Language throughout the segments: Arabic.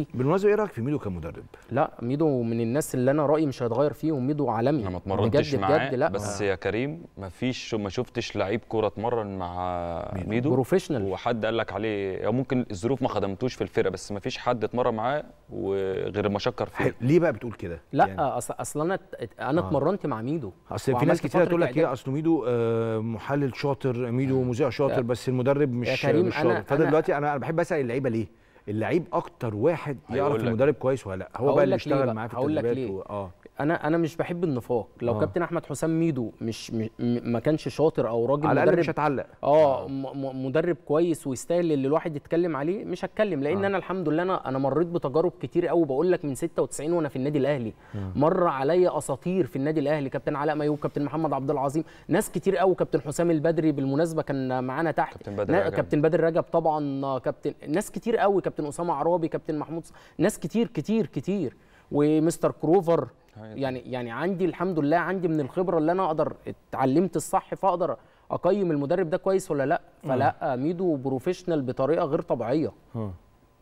التكتيك بالمناسبه ايه رايك في ميدو كمدرب لا ميدو من الناس اللي انا رايي مش هيتغير فيهم ميدو عالمي انا ما اتمرنتش معاه بجد لا. بس يا كريم ما فيش ما شفتش لعيب كوره اتمرن مع ميدو, ميدو. بروفيشنال وحد قال لك عليه او ممكن الظروف ما خدمتوش في الفرقه بس ما فيش حد اتمرن معاه وغير ما شكر فيه ليه بقى بتقول كده لا يعني. اصل انا انا آه. اتمرنت آه. مع ميدو اصل في ناس كتير تقول لك ايه اصل ميدو آه، محلل شاطر ميدو مذيع شاطر آه. بس المدرب مش مش شاطر فده دلوقتي انا بحب اسال اللعيبه ليه اللعيب اكتر واحد يعرف المدرب كويس ولا لا هو بقى اللي اشتغل معاه في التدريبات و... اه انا انا مش بحب النفاق لو آه. كابتن احمد حسام ميدو مش م... ما كانش شاطر او راجل على مدرب مش هتعلق اه, آه. م... مدرب كويس ويستاهل اللي الواحد يتكلم عليه مش هتكلم لان آه. انا الحمد لله انا انا مريت بتجارب كتير قوي بقول لك من 96 وانا في النادي الاهلي آه. مر عليا اساطير في النادي الاهلي كابتن علاء مايو كابتن محمد عبد العظيم ناس كتير قوي كابتن حسام البدري بالمناسبه كان معانا تحت كابتن بدر رجب كابتن بدر رجب طبعا كابتن ناس كتير قوي كابتن كابتن اسامه عرابي كابتن محمود ناس كتير كتير كتير ومستر كروفر يعني يعني عندي الحمد لله عندي من الخبره اللي انا اقدر اتعلمت الصح فاقدر اقيم المدرب ده كويس ولا لا فلا ميدو بروفيشنال بطريقه غير طبيعيه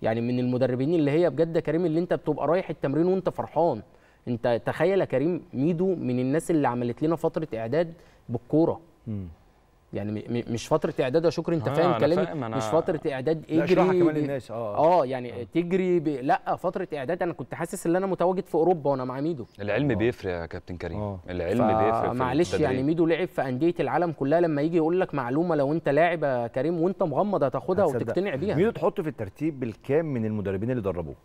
يعني من المدربين اللي هي بجد كريم اللي انت بتبقى رايح التمرين وانت فرحان انت تخيل يا كريم ميدو من الناس اللي عملت لنا فتره اعداد بالكوره يعني مش فتره اعداد يا شكري انت آه فاهم كلامي مش فتره اعداد اجري لا كمان الناس اه اه يعني آه. تجري ب... لا فتره اعداد انا كنت حاسس ان انا متواجد في اوروبا وانا مع ميدو العلم آه. بيفرق يا كابتن كريم آه. العلم ف... بيفرق معلش يعني ميدو لعب في انديه العالم كلها لما يجي يقول لك معلومه لو انت لاعب يا كريم وانت مغمض هتاخدها وتقتنع بيها ميدو تحطه في الترتيب بالكام من المدربين اللي دربوك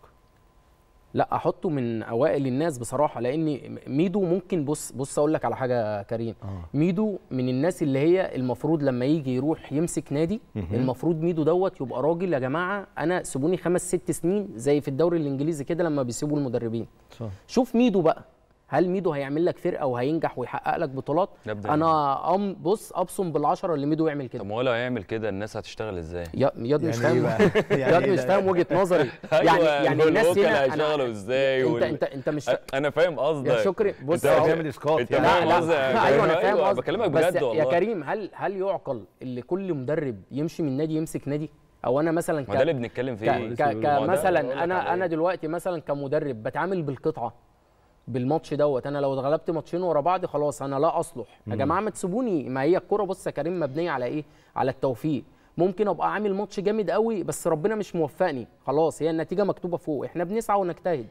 لا احطه من اوائل الناس بصراحه لان ميدو ممكن بص بص اقول لك على حاجه كريم آه. ميدو من الناس اللي هي المفروض لما يجي يروح يمسك نادي المفروض ميدو دوت يبقى راجل يا جماعه انا سيبوني خمس ست سنين زي في الدوري الانجليزي كده لما بيسيبوا المدربين صح. شوف ميدو بقى هل ميدو هيعمل لك فرقه وهينجح ويحقق لك بطولات انا أم بص ابصم بالعشره اللي ميدو يعمل كده طب ما هو لو هيعمل كده الناس هتشتغل ازاي يا ياد مش يعني فاهم ياد يعني مش فاهم وجهه نظري أيوة، يعني يعني الناس هنا هيشتغلوا ازاي انت انت انت مش انا فاهم قصدك يا شكري بص انت بتعمل يعني. اسقاط لا لا ايوه انا أيوة، فاهم قصدك بكلمك بجد والله يا كريم هل هل يعقل ان كل مدرب يمشي من نادي يمسك نادي او انا مثلا ك... ما ده اللي بنتكلم فيه كمثلا انا انا دلوقتي مثلا كمدرب بتعامل بالقطعه بالماتش دوت انا لو اتغلبت ماتشين ورا بعض خلاص انا لا اصلح يا جماعه ما تسيبوني ما هي الكوره بص يا كريم مبنيه على ايه على التوفيق ممكن ابقى عامل ماتش جامد قوي بس ربنا مش موفقني خلاص هي النتيجه مكتوبه فوق احنا بنسعى ونجتهد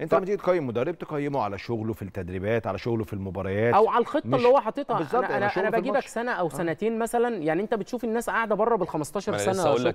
انت لما تيجي تقيم مدرب تقيمه على شغله في التدريبات على شغله في المباريات او على الخطه اللي هو حاططها انا انا, أنا بجيبك سنه او آه. سنتين مثلا يعني انت بتشوف الناس قاعده بره بال 15 سنه